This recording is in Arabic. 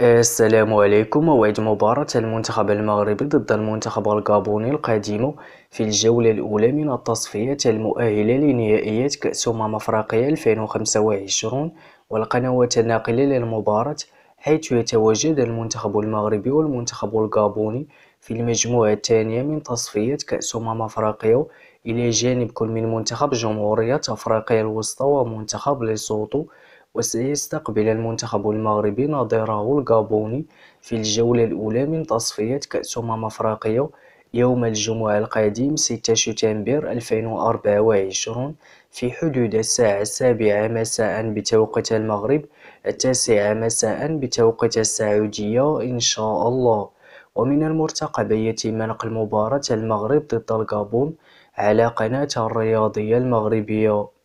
السلام عليكم موعد مباراة المنتخب المغربي ضد المنتخب الغابوني القديم في الجولة الأولى من التصفيات المؤهلة لنهائيات كأس أمم أفريقيا 2025 والقنوات الناقلة للمباراة حيث يتواجد المنتخب المغربي والمنتخب الغابوني في المجموعة الثانية من تصفيات كأس أمم أفريقيا إلى جانب كل من منتخب جمهورية أفريقيا الوسطى ومنتخب ليسوتو وسيستقبل المنتخب المغربي نظيره الغابوني في الجولة الأولى من تصفيات كأس أمم أفريقيا يوم الجمعة القادم 6 شتنبر 2024 في حدود الساعة السابعة مساء بتوقيت المغرب التاسعة مساء بتوقيت السعودية إن شاء الله ومن المرتقب يتم نقل مباراة المغرب ضد الغابون على قناة الرياضية المغربية